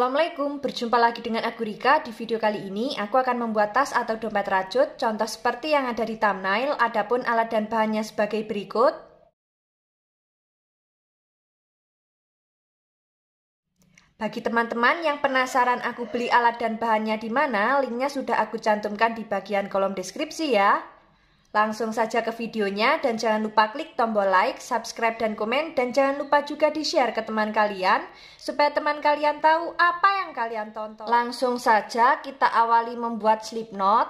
Assalamualaikum, berjumpa lagi dengan aku Rika. Di video kali ini, aku akan membuat tas atau dompet rajut, contoh seperti yang ada di thumbnail, adapun alat dan bahannya sebagai berikut. Bagi teman-teman yang penasaran aku beli alat dan bahannya di mana, linknya sudah aku cantumkan di bagian kolom deskripsi ya. Langsung saja ke videonya dan jangan lupa klik tombol like, subscribe, dan komen dan jangan lupa juga di-share ke teman kalian supaya teman kalian tahu apa yang kalian tonton. Langsung saja kita awali membuat slip knot.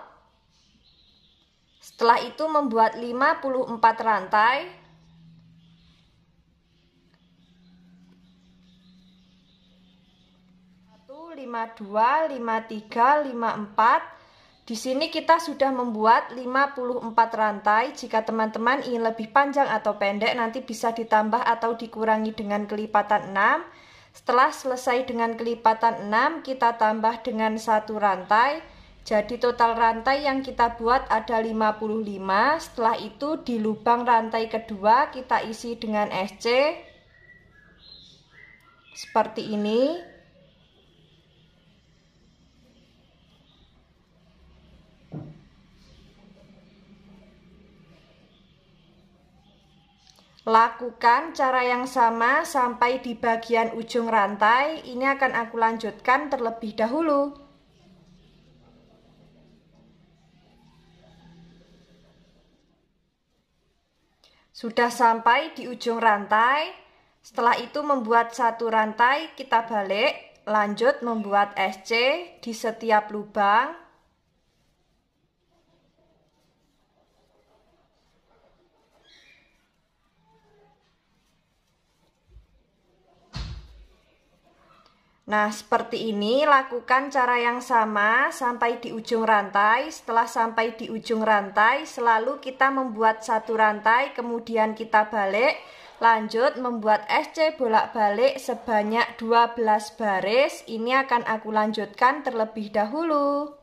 Setelah itu membuat 54 rantai. Satu, lima dua, lima tiga, lima empat, di sini kita sudah membuat 54 rantai. Jika teman-teman ingin lebih panjang atau pendek, nanti bisa ditambah atau dikurangi dengan kelipatan 6. Setelah selesai dengan kelipatan 6, kita tambah dengan satu rantai. Jadi total rantai yang kita buat ada 55. Setelah itu di lubang rantai kedua kita isi dengan SC. Seperti ini. Lakukan cara yang sama sampai di bagian ujung rantai. Ini akan aku lanjutkan terlebih dahulu. Sudah sampai di ujung rantai. Setelah itu membuat satu rantai, kita balik. Lanjut membuat SC di setiap lubang. Nah, seperti ini lakukan cara yang sama sampai di ujung rantai. Setelah sampai di ujung rantai, selalu kita membuat satu rantai, kemudian kita balik. Lanjut membuat SC bolak-balik sebanyak 12 baris. Ini akan aku lanjutkan terlebih dahulu.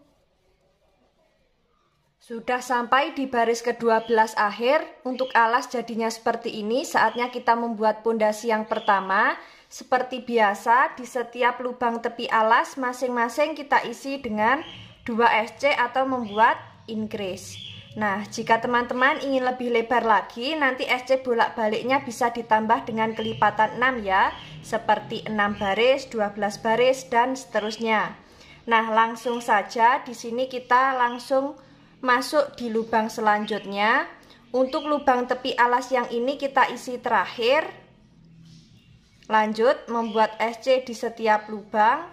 Sudah sampai di baris ke-12 akhir, untuk alas jadinya seperti ini, saatnya kita membuat pondasi yang pertama. Seperti biasa, di setiap lubang tepi alas masing-masing kita isi dengan 2SC atau membuat increase. Nah, jika teman-teman ingin lebih lebar lagi, nanti SC bolak-baliknya bisa ditambah dengan kelipatan 6 ya, seperti 6 baris, 12 baris, dan seterusnya. Nah, langsung saja di sini kita langsung masuk di lubang selanjutnya. Untuk lubang tepi alas yang ini kita isi terakhir Lanjut, membuat SC di setiap lubang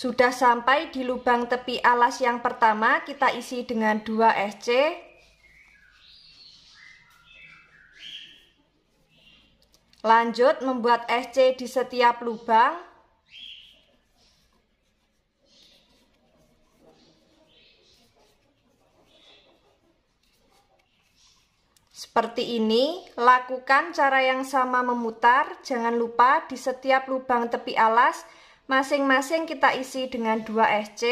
Sudah sampai di lubang tepi alas yang pertama, kita isi dengan 2 SC. Lanjut membuat SC di setiap lubang. Seperti ini, lakukan cara yang sama memutar. Jangan lupa di setiap lubang tepi alas, Masing-masing kita isi dengan 2 SC.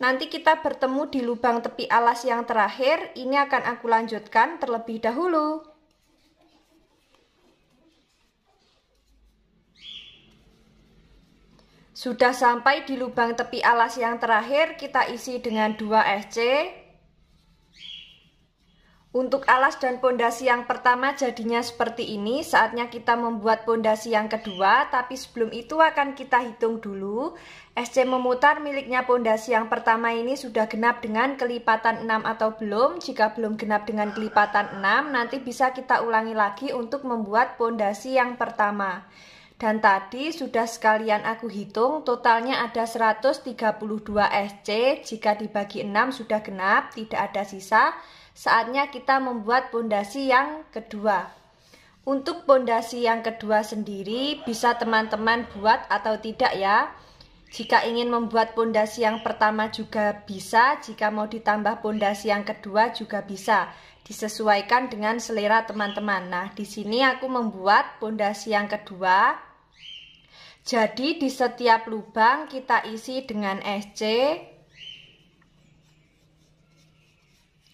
Nanti kita bertemu di lubang tepi alas yang terakhir. Ini akan aku lanjutkan terlebih dahulu. Sudah sampai di lubang tepi alas yang terakhir, kita isi dengan 2 SC. Untuk alas dan pondasi yang pertama jadinya seperti ini, saatnya kita membuat pondasi yang kedua, tapi sebelum itu akan kita hitung dulu. SC memutar miliknya pondasi yang pertama ini sudah genap dengan kelipatan 6 atau belum. Jika belum genap dengan kelipatan 6, nanti bisa kita ulangi lagi untuk membuat pondasi yang pertama. Dan tadi sudah sekalian aku hitung totalnya ada 132 SC, jika dibagi 6 sudah genap, tidak ada sisa saatnya kita membuat pondasi yang kedua. Untuk pondasi yang kedua sendiri bisa teman-teman buat atau tidak ya. Jika ingin membuat pondasi yang pertama juga bisa, jika mau ditambah pondasi yang kedua juga bisa. Disesuaikan dengan selera teman-teman. Nah, di sini aku membuat pondasi yang kedua. Jadi di setiap lubang kita isi dengan SC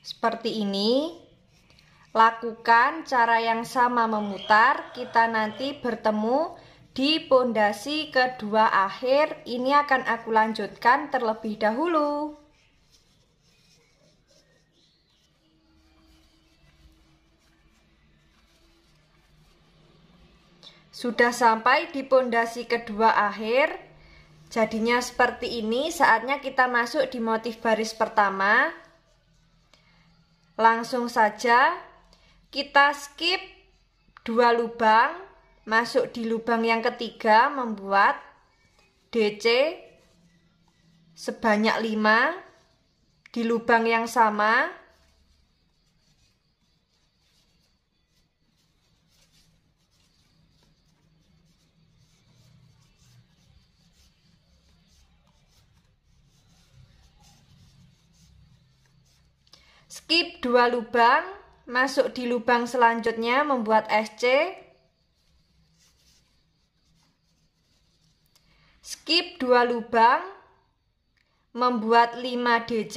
Seperti ini, lakukan cara yang sama memutar, kita nanti bertemu di pondasi kedua akhir. Ini akan aku lanjutkan terlebih dahulu. Sudah sampai di pondasi kedua akhir. Jadinya seperti ini, saatnya kita masuk di motif baris pertama. Langsung saja kita skip dua lubang, masuk di lubang yang ketiga membuat DC sebanyak 5 di lubang yang sama skip dua lubang, masuk di lubang selanjutnya membuat SC. Skip dua lubang, membuat 5 DC.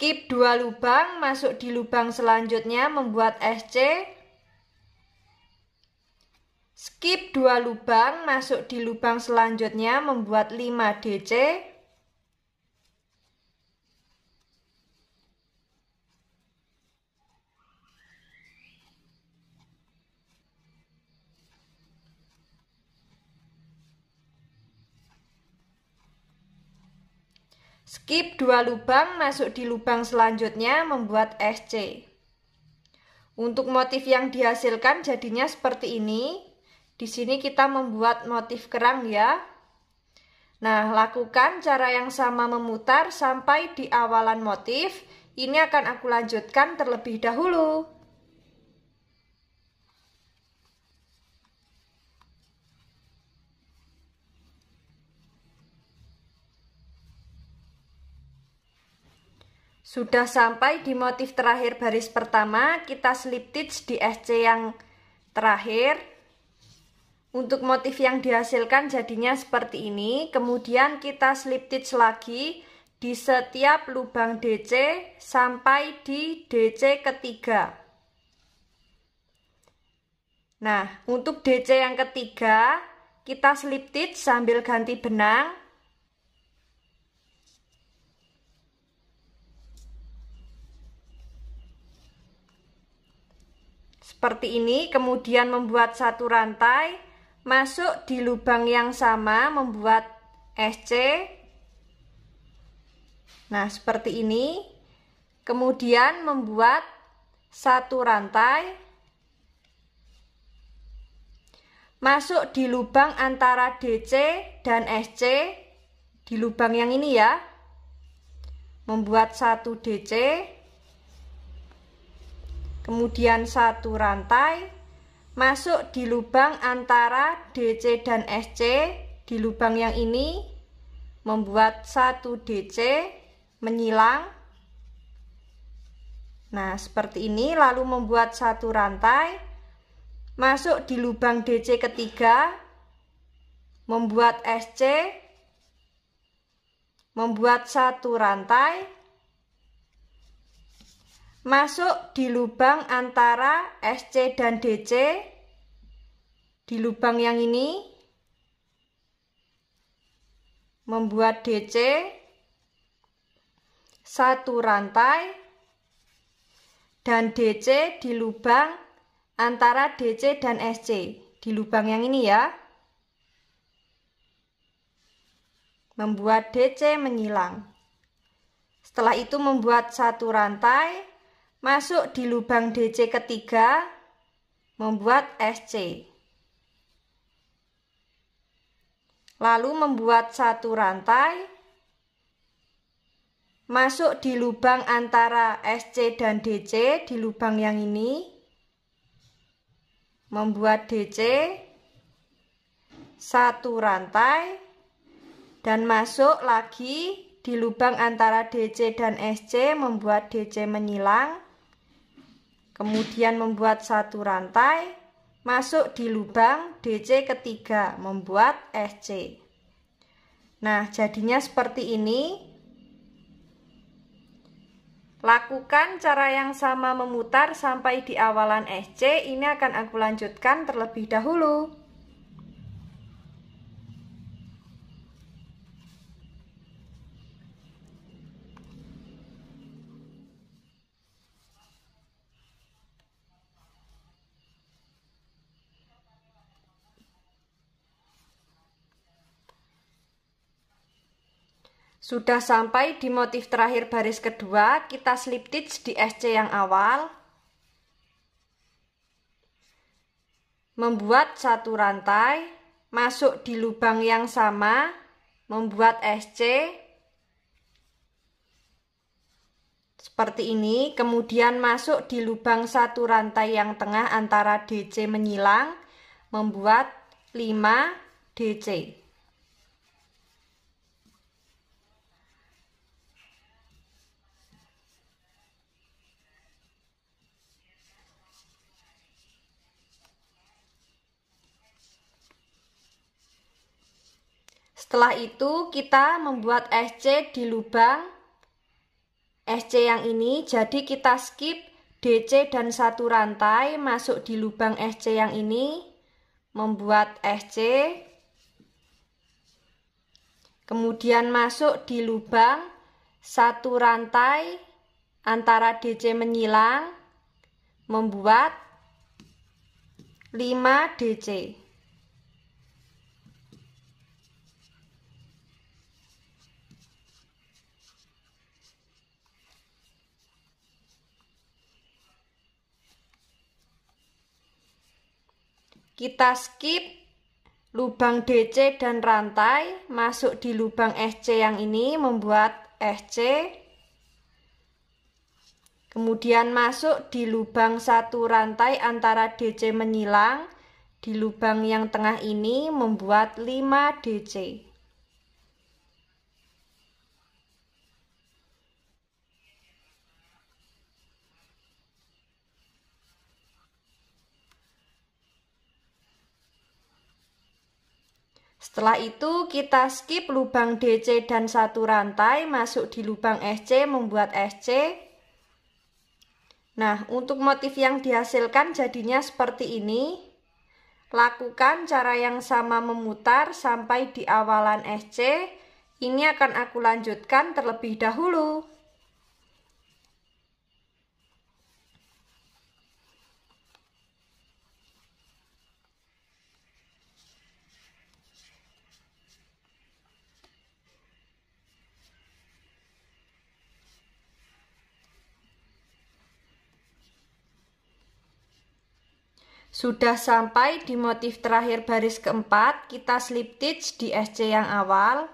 skip dua lubang, masuk di lubang selanjutnya membuat SC. Skip dua lubang, masuk di lubang selanjutnya membuat 5DC. Skip dua lubang masuk di lubang selanjutnya membuat SC. Untuk motif yang dihasilkan jadinya seperti ini. Di sini kita membuat motif kerang ya. Nah, lakukan cara yang sama memutar sampai di awalan motif. Ini akan aku lanjutkan terlebih dahulu. Sudah sampai di motif terakhir baris pertama, kita slip stitch di SC yang terakhir. Untuk motif yang dihasilkan jadinya seperti ini. Kemudian kita slip stitch lagi di setiap lubang DC sampai di DC ketiga. Nah, untuk DC yang ketiga, kita slip stitch sambil ganti benang seperti ini kemudian membuat satu rantai masuk di lubang yang sama membuat SC nah seperti ini kemudian membuat satu rantai masuk di lubang antara DC dan SC di lubang yang ini ya membuat satu DC kemudian satu rantai masuk di lubang antara DC dan SC di lubang yang ini membuat satu DC menyilang nah seperti ini lalu membuat satu rantai masuk di lubang DC ketiga membuat SC membuat satu rantai masuk di lubang antara SC dan DC di lubang yang ini membuat DC satu rantai dan DC di lubang antara DC dan SC di lubang yang ini ya membuat DC menyilang setelah itu membuat satu rantai masuk di lubang DC ketiga, membuat SC. Lalu membuat satu rantai, masuk di lubang antara SC dan DC di lubang yang ini, membuat DC, satu rantai, dan masuk lagi di lubang antara DC dan SC membuat DC menyilang, Kemudian membuat satu rantai, masuk di lubang DC ketiga, membuat SC. Nah, jadinya seperti ini. Lakukan cara yang sama memutar sampai di awalan SC, ini akan aku lanjutkan terlebih dahulu. Sudah sampai di motif terakhir baris kedua, kita slip stitch di SC yang awal. Membuat satu rantai, masuk di lubang yang sama, membuat SC seperti ini, kemudian masuk di lubang satu rantai yang tengah antara DC menyilang, membuat 5 DC. Setelah itu kita membuat SC di lubang SC yang ini, jadi kita skip DC dan satu rantai masuk di lubang SC yang ini, membuat SC, kemudian masuk di lubang satu rantai antara DC menyilang, membuat 5 DC. Kita skip lubang DC dan rantai, masuk di lubang SC yang ini membuat SC. Kemudian masuk di lubang satu rantai antara DC menyilang, di lubang yang tengah ini membuat 5 DC. Setelah itu kita skip lubang DC dan satu rantai masuk di lubang SC membuat SC. Nah untuk motif yang dihasilkan jadinya seperti ini. Lakukan cara yang sama memutar sampai di awalan SC. Ini akan aku lanjutkan terlebih dahulu. Sudah sampai di motif terakhir baris keempat, kita slip stitch di SC yang awal.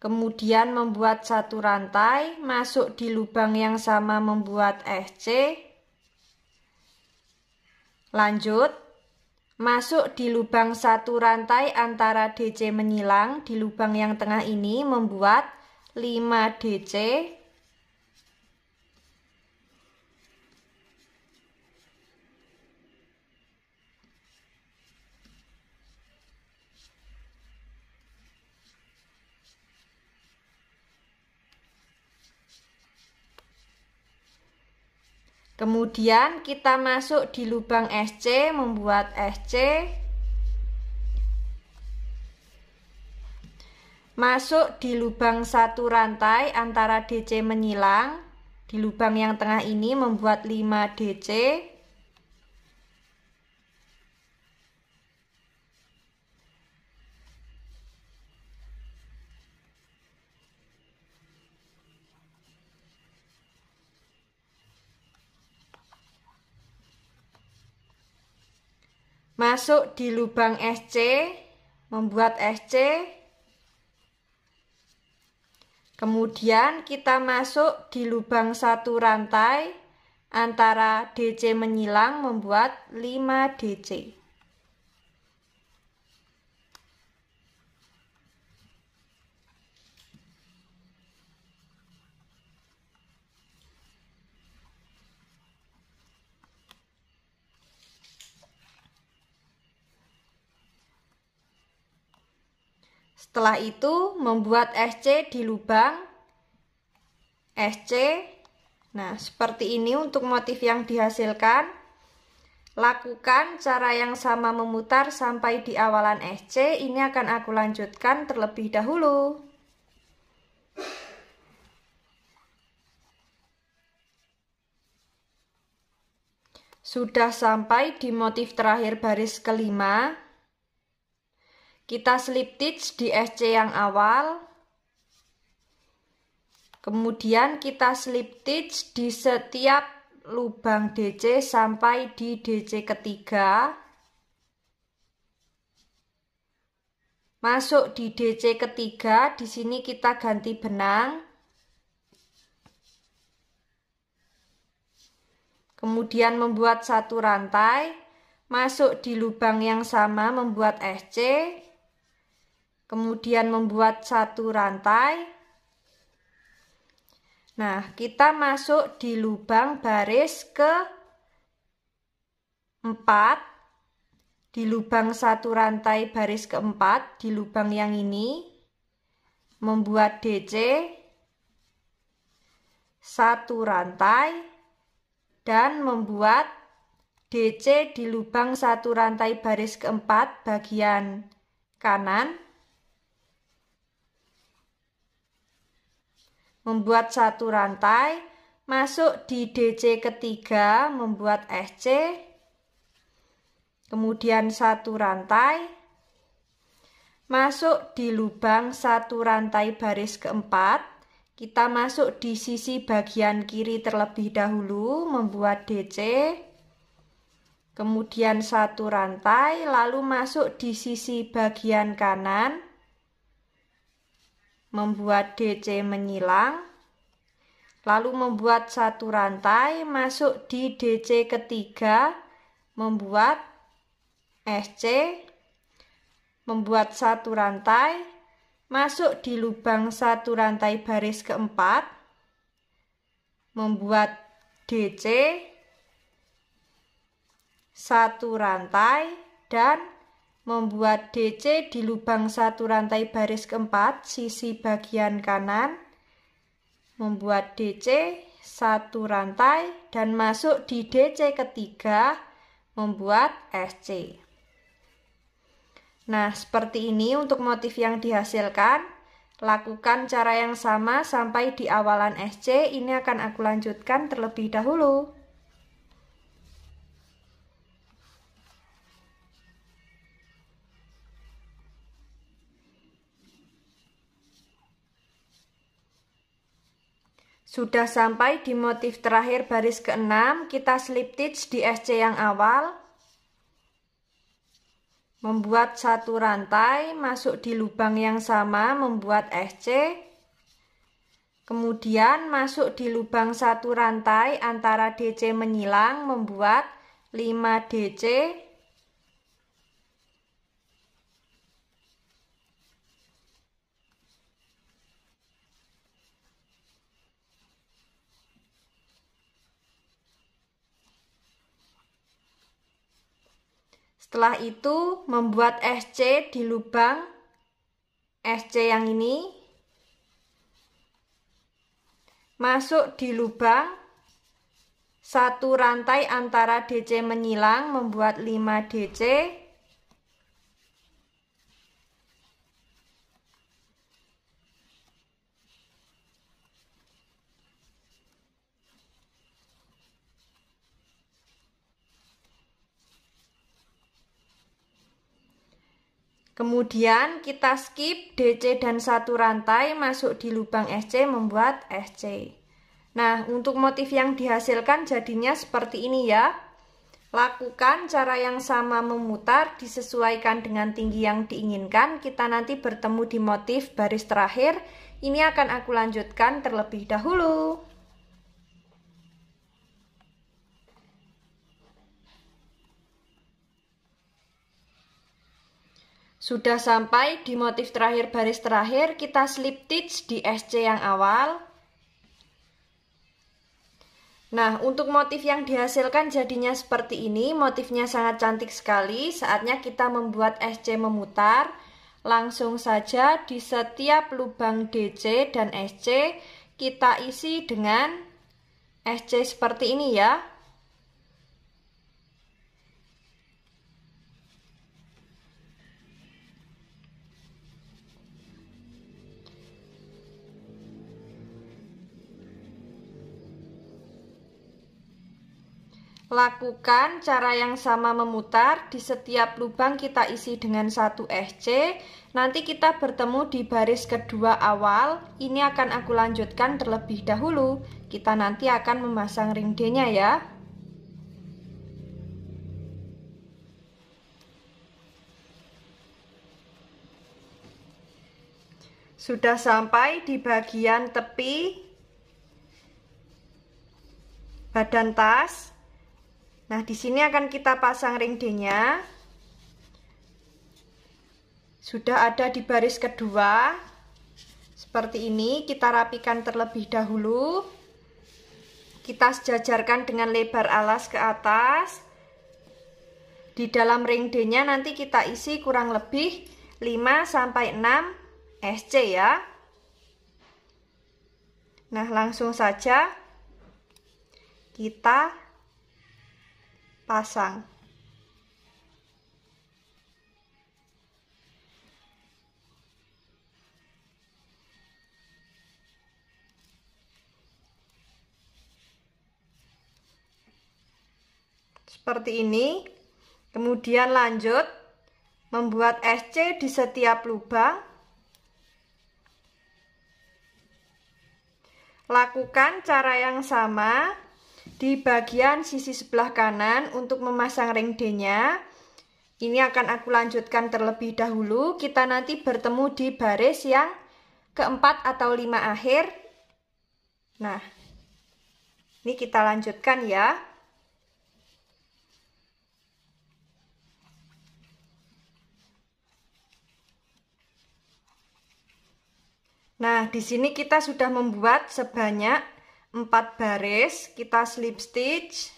Kemudian membuat satu rantai, masuk di lubang yang sama membuat SC. Lanjut, masuk di lubang satu rantai antara DC menyilang di lubang yang tengah ini membuat 5 DC Kemudian kita masuk di lubang SC, membuat SC. Masuk di lubang satu rantai antara DC menyilang. Di lubang yang tengah ini membuat 5 DC. masuk di lubang SC, membuat SC. Kemudian kita masuk di lubang satu rantai antara DC menyilang membuat 5 DC. Setelah itu membuat SC di lubang SC. Nah, seperti ini untuk motif yang dihasilkan. Lakukan cara yang sama memutar sampai di awalan SC. Ini akan aku lanjutkan terlebih dahulu. Sudah sampai di motif terakhir baris kelima. Kita slip stitch di SC yang awal. Kemudian kita slip stitch di setiap lubang DC sampai di DC ketiga. Masuk di DC ketiga, di sini kita ganti benang. Kemudian membuat satu rantai, masuk di lubang yang sama membuat SC kemudian membuat satu rantai Nah, kita masuk di lubang baris ke 4 di lubang satu rantai baris keempat di lubang yang ini membuat DC satu rantai dan membuat DC di lubang satu rantai baris keempat bagian kanan membuat satu rantai, masuk di DC ketiga membuat SC, kemudian satu rantai, masuk di lubang satu rantai baris keempat, kita masuk di sisi bagian kiri terlebih dahulu membuat DC, kemudian satu rantai, lalu masuk di sisi bagian kanan, membuat DC menyilang, lalu membuat satu rantai masuk di DC ketiga, membuat SC, membuat satu rantai, masuk di lubang satu rantai baris keempat, membuat DC, satu rantai, dan Membuat DC di lubang satu rantai baris keempat sisi bagian kanan. Membuat DC satu rantai dan masuk di DC ketiga membuat SC. Nah, seperti ini untuk motif yang dihasilkan. Lakukan cara yang sama sampai di awalan SC, ini akan aku lanjutkan terlebih dahulu. Sudah sampai di motif terakhir baris ke-6, kita slip stitch di SC yang awal. Membuat satu rantai, masuk di lubang yang sama, membuat SC. Kemudian masuk di lubang satu rantai antara DC menyilang, membuat 5 DC. Setelah itu membuat SC di lubang SC yang ini Masuk di lubang Satu rantai antara DC menyilang membuat 5 DC Kemudian kita skip DC dan satu rantai masuk di lubang SC membuat SC. Nah, untuk motif yang dihasilkan jadinya seperti ini ya. Lakukan cara yang sama memutar disesuaikan dengan tinggi yang diinginkan. Kita nanti bertemu di motif baris terakhir. Ini akan aku lanjutkan terlebih dahulu. Sudah sampai di motif terakhir baris terakhir, kita slip stitch di SC yang awal. Nah, untuk motif yang dihasilkan jadinya seperti ini, motifnya sangat cantik sekali. Saatnya kita membuat SC memutar. Langsung saja di setiap lubang DC dan SC, kita isi dengan SC seperti ini ya. Lakukan cara yang sama memutar di setiap lubang kita isi dengan satu SC. Nanti kita bertemu di baris kedua awal. Ini akan aku lanjutkan terlebih dahulu. Kita nanti akan memasang ring D-nya ya. Sudah sampai di bagian tepi badan tas. Nah, di sini akan kita pasang ring D-nya. Sudah ada di baris kedua. Seperti ini, kita rapikan terlebih dahulu. Kita sejajarkan dengan lebar alas ke atas. Di dalam ring D-nya nanti kita isi kurang lebih 5 sampai 6 SC ya. Nah, langsung saja kita pasang. Seperti ini. Kemudian lanjut membuat SC di setiap lubang. Lakukan cara yang sama di bagian sisi sebelah kanan untuk memasang ring D-nya. Ini akan aku lanjutkan terlebih dahulu. Kita nanti bertemu di baris yang keempat atau lima akhir. Nah, ini kita lanjutkan ya. Nah, di sini kita sudah membuat sebanyak 4 baris kita slip stitch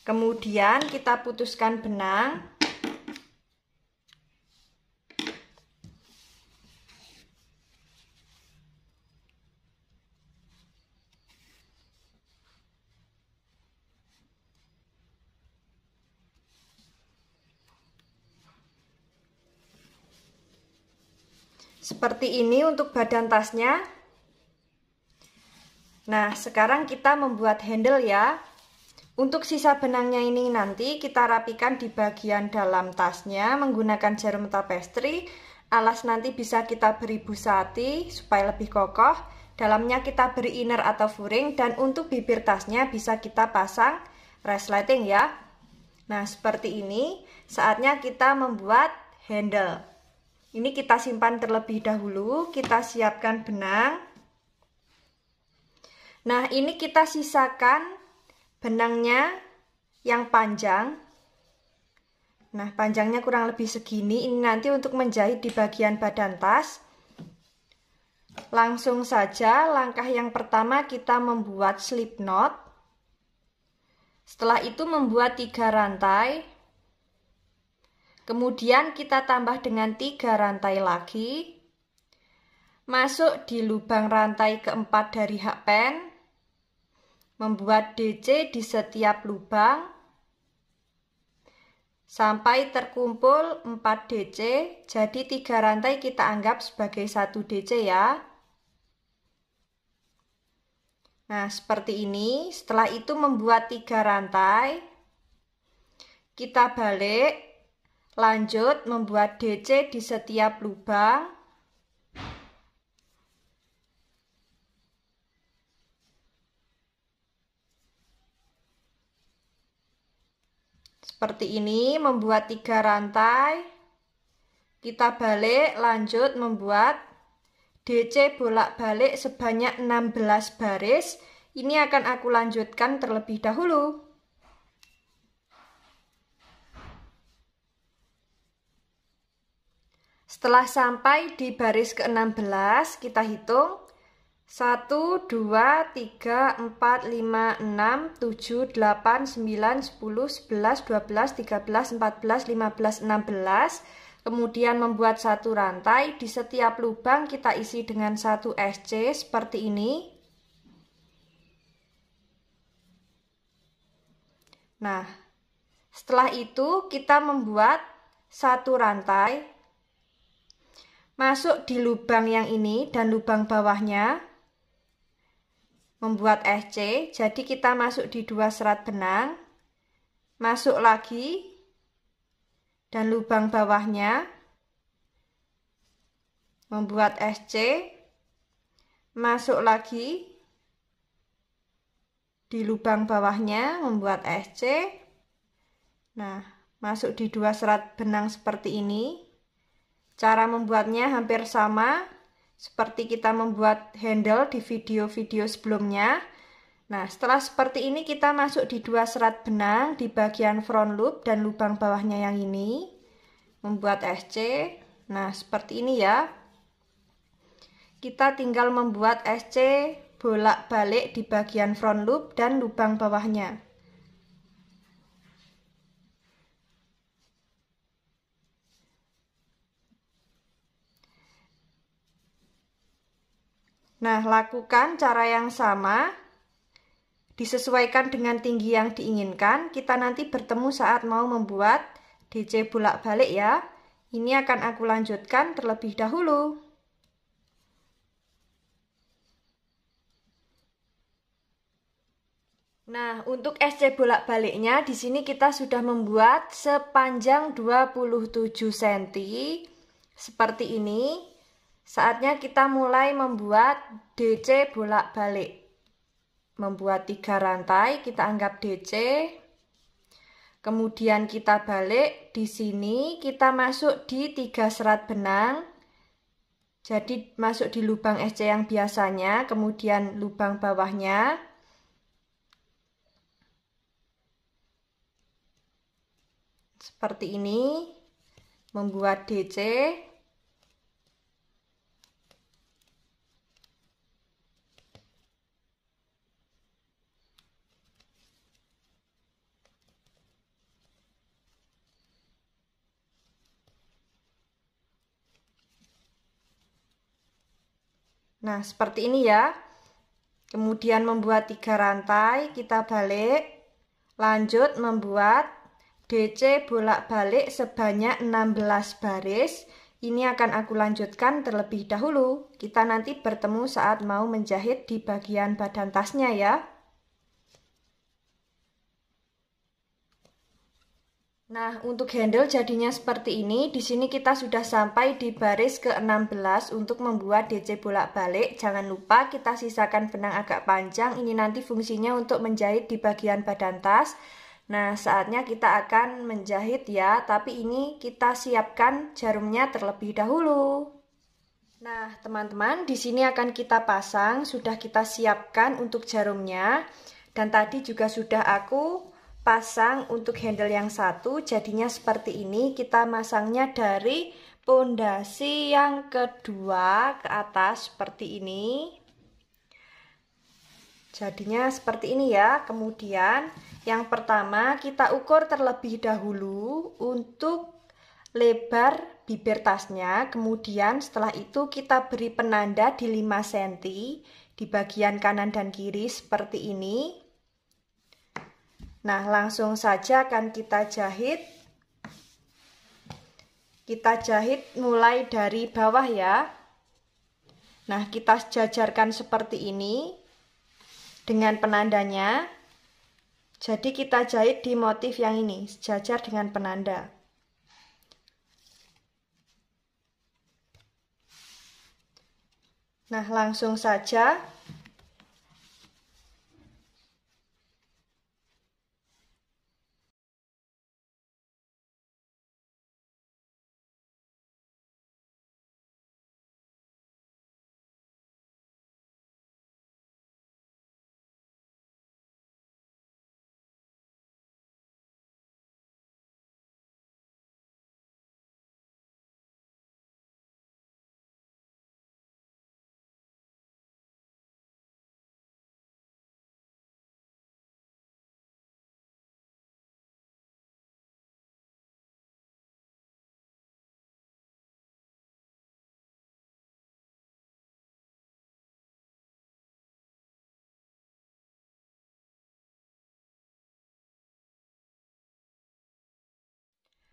kemudian kita putuskan benang seperti ini untuk badan tasnya Nah, sekarang kita membuat handle ya. Untuk sisa benangnya ini nanti kita rapikan di bagian dalam tasnya menggunakan jarum tapestri. Alas nanti bisa kita beri busati supaya lebih kokoh. Dalamnya kita beri inner atau furing dan untuk bibir tasnya bisa kita pasang resleting ya. Nah, seperti ini. Saatnya kita membuat handle. Ini kita simpan terlebih dahulu, kita siapkan benang. Nah, ini kita sisakan benangnya yang panjang. Nah, panjangnya kurang lebih segini. Ini nanti untuk menjahit di bagian badan tas. Langsung saja, langkah yang pertama kita membuat slip knot. Setelah itu membuat tiga rantai. Kemudian kita tambah dengan tiga rantai lagi. Masuk di lubang rantai keempat dari hakpen Membuat DC di setiap lubang sampai terkumpul 4 DC, jadi tiga rantai kita anggap sebagai satu DC ya. Nah, seperti ini. Setelah itu membuat tiga rantai. Kita balik, lanjut membuat DC di setiap lubang. Seperti ini membuat tiga rantai. Kita balik lanjut membuat DC bolak-balik sebanyak 16 baris. Ini akan aku lanjutkan terlebih dahulu. Setelah sampai di baris ke-16, kita hitung 1, 2, 3, 4, 5, 6, 7, 8, 9, 10, 11, 12, 13, 14, 15, 16 Kemudian membuat satu rantai Di setiap lubang kita isi dengan satu SC seperti ini Nah, setelah itu kita membuat satu rantai masuk di lubang yang ini dan lubang bawahnya membuat SC. Jadi kita masuk di dua serat benang, masuk lagi, dan lubang bawahnya, membuat SC, masuk lagi, di lubang bawahnya, membuat SC. Nah, masuk di dua serat benang seperti ini. Cara membuatnya hampir sama, seperti kita membuat handle di video-video sebelumnya. Nah, setelah seperti ini kita masuk di dua serat benang di bagian front loop dan lubang bawahnya yang ini. Membuat SC. Nah, seperti ini ya. Kita tinggal membuat SC bolak-balik di bagian front loop dan lubang bawahnya. Nah, lakukan cara yang sama disesuaikan dengan tinggi yang diinginkan. Kita nanti bertemu saat mau membuat DC bolak-balik ya. Ini akan aku lanjutkan terlebih dahulu. Nah, untuk SC bolak-baliknya di sini kita sudah membuat sepanjang 27 cm seperti ini. Saatnya kita mulai membuat DC bolak-balik. Membuat tiga rantai, kita anggap DC. Kemudian kita balik di sini, kita masuk di tiga serat benang. Jadi masuk di lubang SC yang biasanya, kemudian lubang bawahnya. Seperti ini, membuat DC. Nah, seperti ini ya. Kemudian membuat tiga rantai, kita balik. Lanjut membuat DC bolak-balik sebanyak 16 baris. Ini akan aku lanjutkan terlebih dahulu. Kita nanti bertemu saat mau menjahit di bagian badan tasnya ya. Nah, untuk handle jadinya seperti ini. Di sini kita sudah sampai di baris ke-16 untuk membuat DC bolak-balik. Jangan lupa kita sisakan benang agak panjang. Ini nanti fungsinya untuk menjahit di bagian badan tas. Nah, saatnya kita akan menjahit ya, tapi ini kita siapkan jarumnya terlebih dahulu. Nah, teman-teman, di sini akan kita pasang, sudah kita siapkan untuk jarumnya. Dan tadi juga sudah aku pasang untuk handle yang satu jadinya seperti ini kita masangnya dari pondasi yang kedua ke atas seperti ini jadinya seperti ini ya kemudian yang pertama kita ukur terlebih dahulu untuk lebar bibir tasnya kemudian setelah itu kita beri penanda di 5 cm di bagian kanan dan kiri seperti ini Nah, langsung saja akan kita jahit. Kita jahit mulai dari bawah ya. Nah, kita jajarkan seperti ini dengan penandanya. Jadi kita jahit di motif yang ini, sejajar dengan penanda. Nah, langsung saja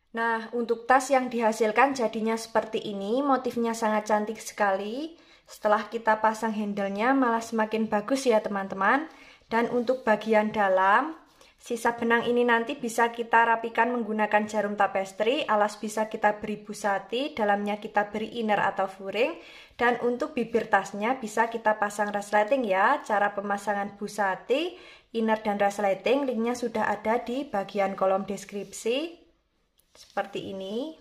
Nah, untuk tas yang dihasilkan jadinya seperti ini, motifnya sangat cantik sekali. Setelah kita pasang handlenya malah semakin bagus ya teman-teman. Dan untuk bagian dalam, sisa benang ini nanti bisa kita rapikan menggunakan jarum tapestri, alas bisa kita beri busati, dalamnya kita beri inner atau furing. Dan untuk bibir tasnya bisa kita pasang resleting ya, cara pemasangan busati, inner dan resleting, linknya sudah ada di bagian kolom deskripsi seperti ini.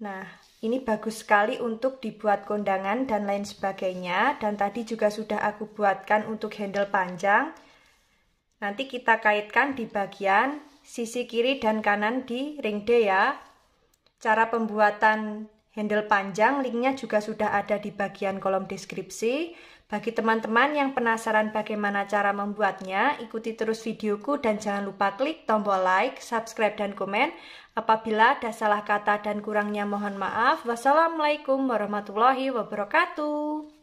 Nah, ini bagus sekali untuk dibuat kondangan dan lain sebagainya. Dan tadi juga sudah aku buatkan untuk handle panjang. Nanti kita kaitkan di bagian sisi kiri dan kanan di ring D ya. Cara pembuatan handle panjang linknya juga sudah ada di bagian kolom deskripsi. Bagi teman-teman yang penasaran bagaimana cara membuatnya, ikuti terus videoku dan jangan lupa klik tombol like, subscribe, dan komen. Apabila ada salah kata dan kurangnya mohon maaf. Wassalamualaikum warahmatullahi wabarakatuh.